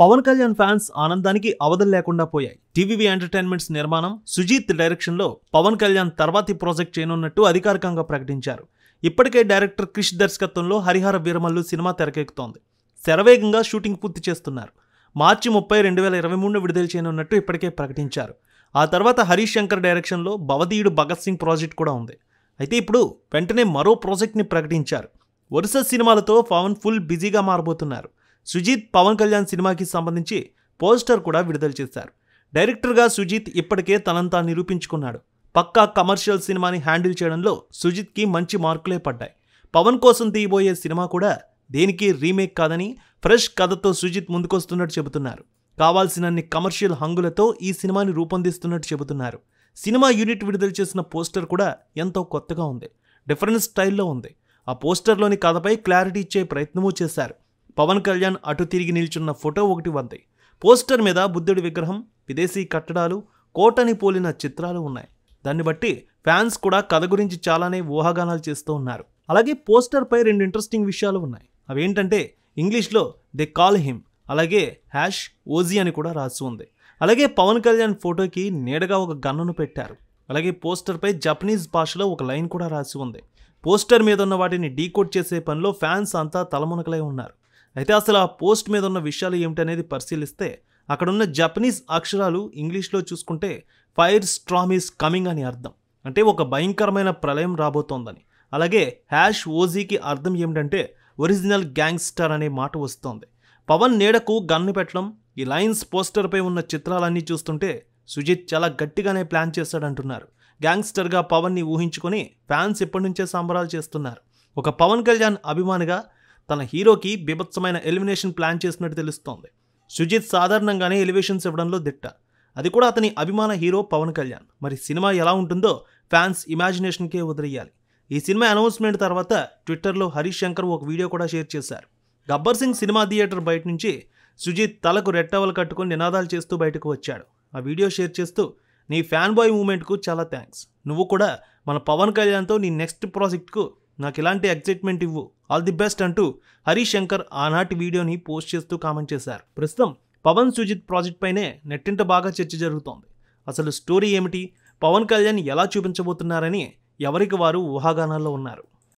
Pawan Kalyan fans ఆనందానికి అవధం లేకుండా పోయాయి టీవీవీ ఎంటర్టైన్మెంట్స్ నిర్మాణం సుజీత్ డైరెక్షన్లో పవన్ కళ్యాణ్ తర్వాతి ప్రాజెక్ట్ చేయనున్నట్టు అధికారికంగా ప్రకటించారు ఇప్పటికే డైరెక్టర్ క్రిష్ దర్శకత్వంలో హరిహర వీరమల్లు సినిమా తెరకెక్కుతోంది శరవేగంగా షూటింగ్ పూర్తి చేస్తున్నారు మార్చి ముప్పై రెండు వేల ఇరవై మూడున విడుదల చేయనున్నట్టు ఇప్పటికే ప్రకటించారు ఆ తర్వాత హరీష్ శంకర్ డైరెక్షన్లో భవదీయుడు భగత్ సింగ్ ప్రాజెక్ట్ కూడా ఉంది అయితే ఇప్పుడు వెంటనే మరో ప్రాజెక్ట్ని ప్రకటించారు వరుస సినిమాలతో పవన్ ఫుల్ బిజీగా మారబోతున్నారు సుజీత్ పవన్ కళ్యాణ్ సినిమాకి సంబంధించి పోస్టర్ కూడా విడుదల చేశారు డైరెక్టర్గా సుజీత్ ఇప్పటికే తనంతా నిరూపించుకున్నాడు పక్కా కమర్షియల్ సినిమాని హ్యాండిల్ చేయడంలో సుజిత్కి మంచి మార్కులే పడ్డాయి పవన్ కోసం తీయబోయే సినిమా కూడా దేనికి రీమేక్ కాదని ఫ్రెష్ కథతో సుజిత్ ముందుకొస్తున్నట్టు చెబుతున్నారు కావాల్సినన్ని కమర్షియల్ హంగులతో ఈ సినిమాని రూపొందిస్తున్నట్టు చెబుతున్నారు సినిమా యూనిట్ విడుదల చేసిన పోస్టర్ కూడా ఎంతో కొత్తగా ఉంది డిఫరెంట్ స్టైల్లో ఉంది ఆ పోస్టర్లోని కథపై క్లారిటీ ఇచ్చే ప్రయత్నమూ చేశారు పవన్ కళ్యాణ్ అటు తిరిగి నిల్చున్న ఫోటో ఒకటి వంది పోస్టర్ మీద బుద్ధుడి విగ్రహం విదేశీ కట్టడాలు కోటని పోలిన చిత్రాలు ఉన్నాయి దాన్ని బట్టి ఫ్యాన్స్ కూడా కథ గురించి చాలానే ఊహాగానాలు చేస్తూ ఉన్నారు అలాగే పోస్టర్పై రెండు ఇంట్రెస్టింగ్ విషయాలు ఉన్నాయి అవేంటంటే ఇంగ్లీష్లో ది కాల్ హిమ్ అలాగే హ్యాష్ ఓజీ అని కూడా రాసి ఉంది అలాగే పవన్ కళ్యాణ్ ఫోటోకి నీడగా ఒక గన్నును పెట్టారు అలాగే పోస్టర్పై జపనీస్ భాషలో ఒక లైన్ కూడా రాసి ఉంది పోస్టర్ మీద ఉన్న వాటిని డీకోడ్ చేసే పనిలో ఫ్యాన్స్ అంతా తలమునకలై ఉన్నారు అయితే అసలు ఆ పోస్ట్ మీద ఉన్న విషయాలు ఏమిటనేది పరిశీలిస్తే అక్కడున్న జపనీస్ అక్షరాలు ఇంగ్లీష్లో చూసుకుంటే ఫైర్ స్ట్రామ్ ఈస్ కమింగ్ అని అర్థం అంటే ఒక భయంకరమైన ప్రళయం రాబోతోందని అలాగే హ్యాష్ ఓజీకి అర్థం ఏమిటంటే ఒరిజినల్ గ్యాంగ్స్టర్ అనే మాట వస్తోంది పవన్ నీడకు గన్ను పెట్టడం ఈ లైన్స్ పోస్టర్పై ఉన్న చిత్రాలన్నీ చూస్తుంటే సుజిత్ చాలా గట్టిగానే ప్లాన్ చేశాడంటున్నారు గ్యాంగ్స్టర్గా పవన్ని ఊహించుకొని ఫ్యాన్స్ ఎప్పటి నుంచే సంబరాలు చేస్తున్నారు ఒక పవన్ కళ్యాణ్ అభిమానిగా తన హీరోకి బీభత్సమైన ఎలిమినేషన్ ప్లాన్ చేసినట్టు తెలుస్తోంది సుజిత్ సాధారణంగానే ఎలివేషన్స్ ఇవ్వడంలో దిట్ట అది కూడా అతని అభిమాన హీరో పవన్ కళ్యాణ్ మరి సినిమా ఎలా ఉంటుందో ఫ్యాన్స్ ఇమాజినేషన్కే వదిలేయాలి ఈ సినిమా అనౌన్స్మెంట్ తర్వాత ట్విట్టర్లో హరీష్ శంకర్ ఒక వీడియో కూడా షేర్ చేశారు గబ్బర్ సింగ్ సినిమా థియేటర్ బయట నుంచి సుజిత్ తలకు రెట్టవలు కట్టుకొని నినాదాలు చేస్తూ బయటకు వచ్చాడు ఆ వీడియో షేర్ చేస్తూ నీ ఫ్యాన్ బాయ్ మూమెంట్కు చాలా థ్యాంక్స్ నువ్వు కూడా మన పవన్ కళ్యాణ్తో నీ నెక్స్ట్ ప్రాజెక్ట్కు నాకు ఇలాంటి ఎక్సైట్మెంట్ ఇవ్వు ఆల్ ది బెస్ట్ అంటూ హరీష్ శంకర్ ఆనాటి వీడియోని పోస్ట్ చేస్తూ కామెంట్ చేశారు ప్రస్తుతం పవన్ సుజిత్ ప్రాజెక్ట్ పైనే నెట్టింట బాగా చర్చ జరుగుతోంది అసలు స్టోరీ ఏమిటి పవన్ కళ్యాణ్ ఎలా చూపించబోతున్నారని ఎవరికి వారు ఊహాగానాల్లో ఉన్నారు